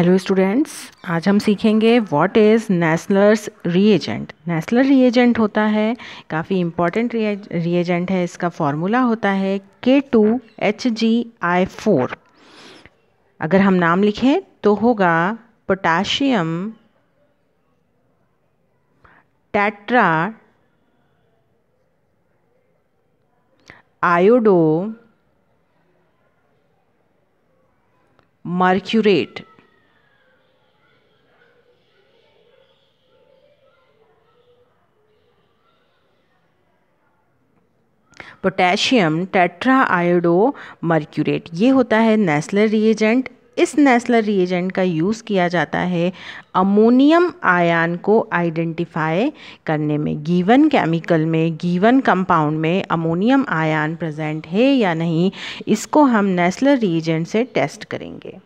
hello students आज हम सीखेंगे what is Nessler's reagent Nessler reagent होता है काफ़ी इम्पॉर्टेंट रिएजेंट है इसका फॉर्मूला होता है K two H G I four अगर हम नाम लिखें तो होगा potassium tetra iodo mercurate potassium tetra iodo mercurate ये होता है नेस्लर रिएजेंट इस नेस्लर रिएजेंट का यूज़ किया जाता है अमोनियम आयन को आइडेंटिफाई करने में गीवन केमिकल में गीवन कंपाउंड में अमोनियम आयन प्रेजेंट है या नहीं इसको हम नेस्लर रिएजेंट से टेस्ट करेंगे